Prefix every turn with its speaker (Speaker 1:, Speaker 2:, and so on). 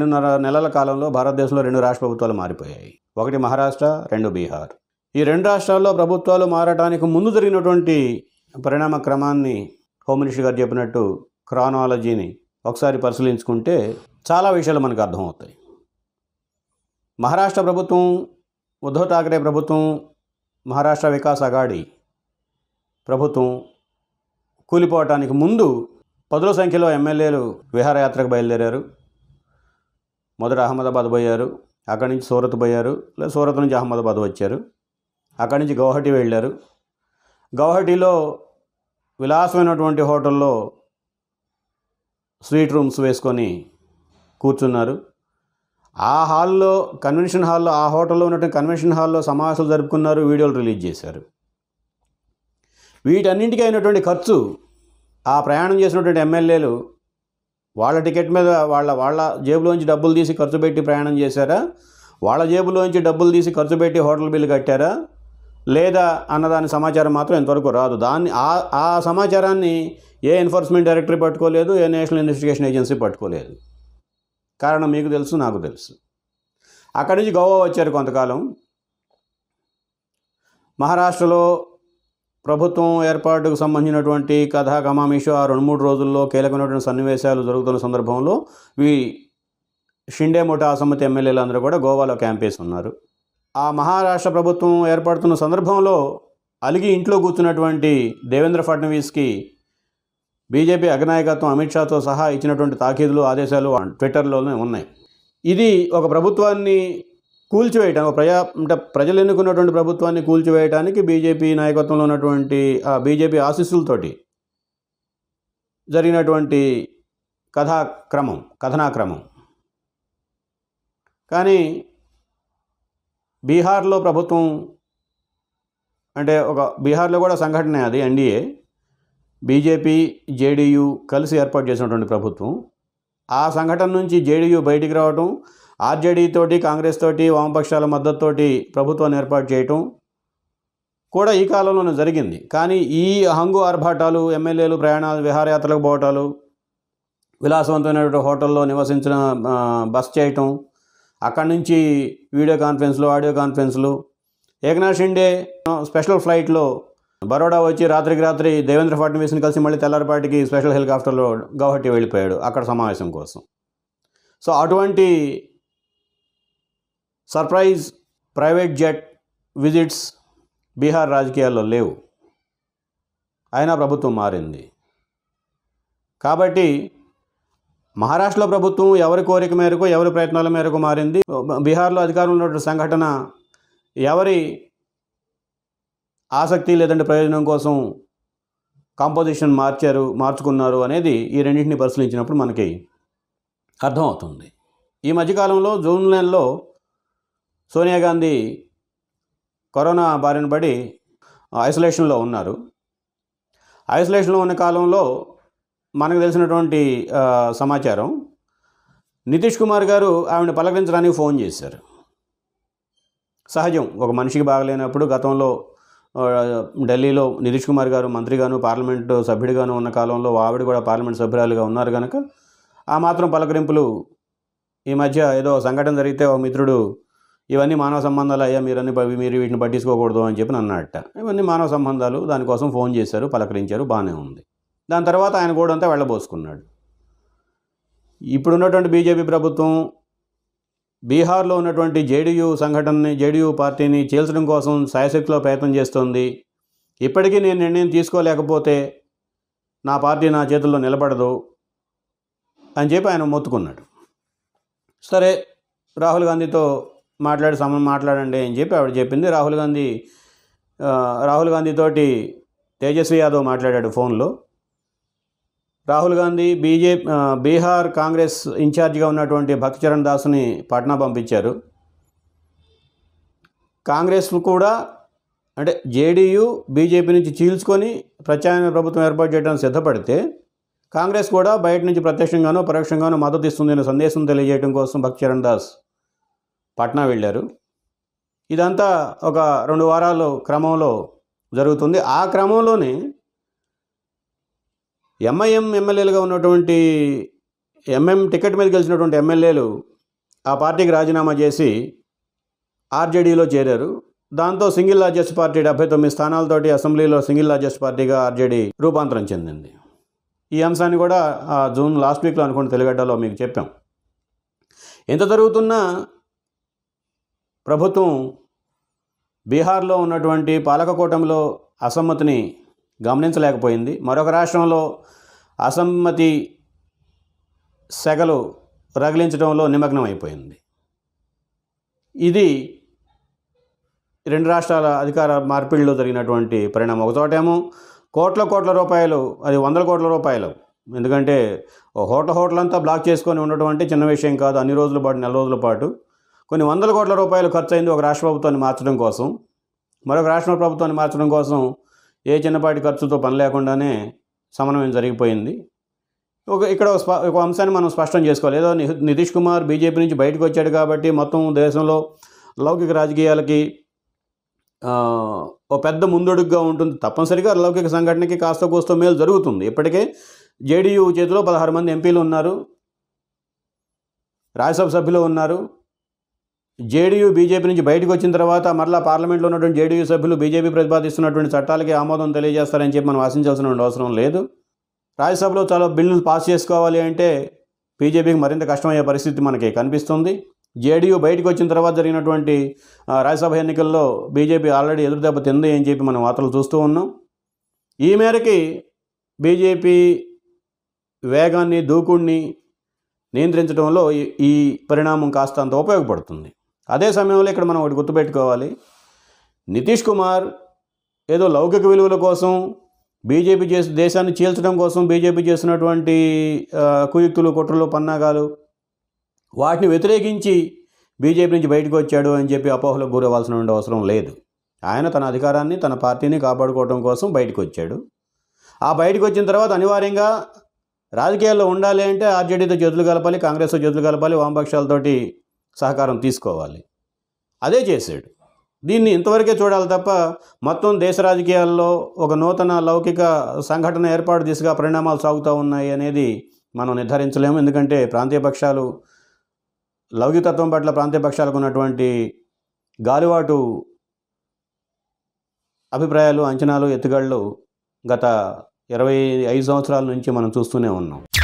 Speaker 1: రెండున్నర నెలల కాలంలో భారతదేశంలో రెండు రాష్ట్ర ప్రభుత్వాలు మారిపోయాయి ఒకటి మహారాష్ట్ర రెండు బీహార్ ఈ రెండు రాష్ట్రాల్లో ప్రభుత్వాలు మారటానికి ముందు జరిగినటువంటి పరిణామ క్రమాన్ని హోమ్ గారు చెప్పినట్టు క్రానాలజీని ఒకసారి పరిశీలించుకుంటే చాలా విషయాలు మనకు అర్థమవుతాయి మహారాష్ట్ర ప్రభుత్వం ఉద్ధవ్ ఠాకరే ప్రభుత్వం మహారాష్ట్ర వికాస్ అగాడి ప్రభుత్వం కూలిపోవటానికి ముందు పదుల సంఖ్యలో ఎమ్మెల్యేలు విహారయాత్రకు బయలుదేరారు మొదట అహ్మదాబాద్ పోయారు అక్కడి నుంచి సూరత్ పోయారు లేదా సూరత్ నుంచి అహ్మదాబాద్ వచ్చారు అక్కడి నుంచి గౌహటి వెళ్ళారు గౌహటిలో విలాసమైనటువంటి హోటల్లో స్వీట్ రూమ్స్ వేసుకొని కూర్చున్నారు ఆ హాల్లో కన్వెన్షన్ హాల్లో ఆ హోటల్లో ఉన్నటువంటి కన్వెన్షన్ హాల్లో సమావేశాలు జరుపుకున్నారు వీడియోలు రిలీజ్ చేశారు వీటన్నింటికీ అయినటువంటి ఖర్చు ఆ ప్రయాణం చేసినటువంటి ఎమ్మెల్యేలు వాళ్ళ టికెట్ మీద వాళ్ళ వాళ్ళ జేబులోంచి డబ్బులు తీసి ఖర్చు పెట్టి ప్రయాణం చేశారా వాళ్ళ జేబులోంచి డబ్బులు తీసి ఖర్చు పెట్టి హోటల్ బిల్లు కట్టారా లేదా అన్నదాని సమాచారం మాత్రం ఇంతవరకు రాదు దాన్ని ఆ సమాచారాన్ని ఏ ఎన్ఫోర్స్మెంట్ డైరెక్టరీ పట్టుకోలేదు ఏ నేషనల్ ఇన్వెస్టిగేషన్ ఏజెన్సీ పట్టుకోలేదు కారణం మీకు తెలుసు నాకు తెలుసు అక్కడి నుంచి గోవా వచ్చారు కొంతకాలం మహారాష్ట్రలో ప్రభుత్వం ఏర్పాటుకు సంబంధించినటువంటి కథా కమామిషు ఆ రెండు మూడు రోజుల్లో కీలకమైనటువంటి సన్నివేశాలు జరుగుతున్న సందర్భంలో ఈ షిండే ముఠా అసమ్మతి ఎమ్మెల్యేలందరూ కూడా గోవాలో క్యాంపేస్ ఉన్నారు ఆ మహారాష్ట్ర ప్రభుత్వం ఏర్పడుతున్న సందర్భంలో అలిగి ఇంట్లో కూర్చున్నటువంటి దేవేంద్ర ఫడ్నవీస్కి బీజేపీ అగ్నాయకత్వం అమిత్ షాతో సహా ఇచ్చినటువంటి తాకీదులు ఆదేశాలు ట్విట్టర్లోనే ఉన్నాయి ఇది ఒక ప్రభుత్వాన్ని కూల్చివేయటం ప్రజా అంటే ప్రజలు ఎన్నుకున్నటువంటి ప్రభుత్వాన్ని కూల్చివేయటానికి బీజేపీ నాయకత్వంలో ఉన్నటువంటి ఆ బీజేపీ ఆశీస్సులతోటి జరిగినటువంటి కథాక్రమం కథనాక్రమం కానీ బీహార్లో ప్రభుత్వం అంటే ఒక బీహార్లో కూడా సంఘటనే అది ఎన్డీఏ బీజేపీ జేడీయూ కలిసి ఏర్పాటు చేసినటువంటి ప్రభుత్వం ఆ సంఘటన నుంచి జేడీయూ బయటికి రావటం ఆర్జేడీ తోటి కాంగ్రెస్ తోటి వామపక్షాల మద్దతుతోటి ప్రభుత్వాన్ని ఏర్పాటు చేయటం కూడా ఈ కాలంలోనే జరిగింది కానీ ఈ హంగు ఆర్భాటాలు ఎమ్మెల్యేలు ప్రయాణాలు విహారయాత్రలకు పోవటాలు విలాసవంతమైనటువంటి హోటల్లో నివసించిన బస్ చేయటం అక్కడి నుంచి వీడియో కాన్ఫరెన్స్లు ఆడియో కాన్ఫరెన్స్లు ఏకనాథ్ షిండే స్పెషల్ ఫ్లైట్లో బరోడా వచ్చి రాత్రికి రాత్రి దేవేంద్ర ఫడ్నవీస్ని కలిసి మళ్ళీ తెల్లారిపాటికి స్పెషల్ హెలికాప్టర్లో గౌహటి వెళ్ళిపోయాడు అక్కడ సమావేశం కోసం సో అటువంటి surprise private jet visits Bihar రాజకీయాల్లో లేవు అయినా ప్రభుత్వం మారింది కాబట్టి మహారాష్ట్ర ప్రభుత్వం ఎవరి కోరిక మేరకు ఎవరి ప్రయత్నాల మేరకు మారింది బీహార్లో అధికారంలో ఉన్నటువంటి సంఘటన ఎవరి ఆసక్తి లేదంటే ప్రయోజనం కోసం కాంపోజిషన్ మార్చారు మార్చుకున్నారు అనేది ఈ రెండింటిని పరిశీలించినప్పుడు మనకి అర్థమవుతుంది ఈ మధ్యకాలంలో జూన్ నెలలో సోనియా గాంధీ కరోనా బారిన పడి ఐసోలేషన్లో ఉన్నారు ఐసోలేషన్లో ఉన్న కాలంలో మనకు తెలిసినటువంటి సమాచారం నితీష్ కుమార్ గారు ఆవిడ పలకరించడానికి ఫోన్ చేశారు సహజం ఒక మనిషికి బాగలేనప్పుడు గతంలో ఢిల్లీలో నితీష్ కుమార్ గారు మంత్రిగాను పార్లమెంటు సభ్యుడిగాను ఉన్న కాలంలో ఆవిడ కూడా పార్లమెంట్ సభ్యురాలుగా ఉన్నారు కనుక ఆ మాత్రం పలకరింపులు ఈ మధ్య ఏదో సంఘటన జరిగితే ఒక మిత్రుడు ఇవన్నీ మానవ సంబంధాలు అయ్యా అన్ని మీరు వీటిని పట్టించుకోకూడదు అని చెప్పి అన్నట్ట ఇవన్నీ మానవ సంబంధాలు దానికోసం ఫోన్ చేశారు పలకరించారు బాగానే ఉంది దాని తర్వాత ఆయన కూడా అంతా వెళ్ళబోసుకున్నాడు ఇప్పుడున్నటువంటి బీజేపీ ప్రభుత్వం బీహార్లో ఉన్నటువంటి జేడీయూ సంఘటనని జేడీయూ పార్టీని చీల్చడం కోసం శాయశక్తిలో ప్రయత్నం చేస్తోంది ఇప్పటికీ నేను నిర్ణయం తీసుకోలేకపోతే నా పార్టీ నా చేతుల్లో నిలబడదు అని చెప్పి ఆయన మొత్తుకున్నాడు సరే రాహుల్ గాంధీతో మాట్లాడి సమన్ మాట్లాడండి అని చెప్పి ఆవిడ చెప్పింది రాహుల్ గాంధీ రాహుల్ గాంధీతోటి తేజస్వి యాదవ్ మాట్లాడాడు ఫోన్లో రాహుల్ గాంధీ బీజేపీ బీహార్ కాంగ్రెస్ ఇన్ఛార్జిగా ఉన్నటువంటి భక్తిచరణ్ దాస్ని పట్నా పంపించారు కాంగ్రెస్ కూడా అంటే జేడీయూ బీజేపీ నుంచి చీల్చుకొని ప్రత్యామ్నాయ ప్రభుత్వం ఏర్పాటు చేయడానికి సిద్ధపడితే కాంగ్రెస్ కూడా బయట నుంచి ప్రత్యక్షంగానో పరోక్షంగానో మద్దతు ఇస్తుంది అనే సందేశం తెలియజేయడం కోసం భక్తిచరణ్ దాస్ పట్నా వెళ్ళారు ఇదంతా ఒక రెండు వారాలు క్రమంలో జరుగుతుంది ఆ క్రమంలోనే ఎంఐఎం ఎమ్మెల్యేలుగా ఉన్నటువంటి ఎంఎం టికెట్ మీద గెలిచినటువంటి ఎమ్మెల్యేలు ఆ పార్టీకి రాజీనామా చేసి ఆర్జేడీలో చేరారు దాంతో సింగిల్ లార్జెస్ట్ పార్టీ డెబ్బై తొమ్మిది స్థానాలతోటి అసెంబ్లీలో సింగిల్ లార్జెస్ట్ పార్టీగా ఆర్జేడీ రూపాంతరం చెందింది ఈ అంశాన్ని కూడా జూన్ లాస్ట్ వీక్లో అనుకుంటే తెలుగడ్డలో మీకు చెప్పాం ఎంత జరుగుతున్నా ప్రభుత్వం బీహార్లో ఉన్నటువంటి పాలకకూటంలో అసమ్మతిని గమనించలేకపోయింది మరొక రాష్ట్రంలో అసమ్మతి సెగలు రగిలించడంలో నిమగ్నం అయిపోయింది ఇది రెండు రాష్ట్రాల అధికార మార్పిడిలో జరిగినటువంటి పరిణామం ఒకచోటేమో కోట్ల కోట్ల రూపాయలు అది వందల కోట్ల రూపాయలు ఎందుకంటే హోటల్ హోటల్ అంతా బ్లాక్ చేసుకొని ఉన్నటువంటి చిన్న విషయం కాదు అన్ని రోజుల పాటు నెల రోజుల పాటు కొన్ని వందల కోట్ల రూపాయలు ఖర్చు అయింది ఒక రాష్ట్ర ప్రభుత్వాన్ని మార్చడం కోసం మరొక రాష్ట్ర ప్రభుత్వాన్ని మార్చడం కోసం ఏ చిన్నపాటి ఖర్చుతో పని లేకుండానే సమన్వయం జరిగిపోయింది ఒక ఇక్కడ ఒక అంశాన్ని మనం స్పష్టం చేసుకోవాలి ఏదో నితీష్ కుమార్ బీజేపీ నుంచి బయటకు వచ్చాడు కాబట్టి మొత్తం దేశంలో లౌకిక రాజకీయాలకి ఓ పెద్ద ముందడుగుగా ఉంటుంది తప్పనిసరిగా లౌకిక సంఘటనకి కాస్త కోస్త మేలు జరుగుతుంది ఇప్పటికే జేడీయూ చేతిలో పదహారు మంది ఎంపీలు ఉన్నారు రాజ్యసభ సభ్యులు ఉన్నారు జేడీయూ బీజేపీ నుంచి బయటకు వచ్చిన తర్వాత మరలా పార్లమెంట్లో ఉన్నటువంటి జేడీయూ సభ్యులు బీజేపీ ప్రతిపాదిస్తున్నటువంటి చట్టాలకి ఆమోదం తెలియజేస్తారని చెప్పి మనం ఆశించాల్సిన అవసరం లేదు రాజ్యసభలో చాలా బిల్లులు పాస్ చేసుకోవాలి అంటే బీజేపీకి మరింత కష్టమయ్యే పరిస్థితి మనకి కనిపిస్తుంది జేడీయూ బయటకు వచ్చిన తర్వాత జరిగినటువంటి రాజ్యసభ ఎన్నికల్లో బీజేపీ ఆల్రెడీ ఎదురుదెబ్బ తింది అని చెప్పి మనం వార్తలు చూస్తూ ఉన్నాం ఈ మేరకి బీజేపీ వేగాన్ని దూకుడిని నియంత్రించడంలో ఈ పరిణామం కాస్త అంత ఉపయోగపడుతుంది అదే సమయంలో ఇక్కడ మనం ఒకటి గుర్తుపెట్టుకోవాలి నితీష్ కుమార్ ఏదో లౌకిక విలువల కోసం బీజేపీ చేసి దేశాన్ని చీల్చడం కోసం బీజేపీ చేస్తున్నటువంటి కుయుక్తులు కుట్రలు పన్నాగాలు వాటిని వ్యతిరేకించి బీజేపీ నుంచి బయటకు వచ్చాడు అని చెప్పి అపోహలకు గురవ్వాల్సిన అవసరం లేదు ఆయన తన అధికారాన్ని తన పార్టీని కాపాడుకోవడం కోసం బయటకు వచ్చాడు ఆ బయటకు వచ్చిన తర్వాత అనివార్యంగా రాజకీయాల్లో ఉండాలి అంటే ఆర్జేడీతో జతులు కలపాలి కాంగ్రెస్తో జతులు కలపాలి వామపక్షాలతోటి సహకారం తీసుకోవాలి అదే చేశాడు దీన్ని ఇంతవరకే చూడాలి తప్ప మొత్తం దేశ రాజకీయాల్లో ఒక నూతన లౌకిక సంఘటన ఏర్పాటు దిశగా పరిణామాలు సాగుతూ ఉన్నాయి అనేది మనం నిర్ధారించలేము ఎందుకంటే ప్రాంతీయ పక్షాలు లౌకికత్వం పట్ల ప్రాంతీయ పక్షాలకు ఉన్నటువంటి గాలివాటు అభిప్రాయాలు అంచనాలు ఎత్తుగళ్ళు గత ఇరవై ఐదు సంవత్సరాల నుంచి మనం చూస్తూనే ఉన్నాం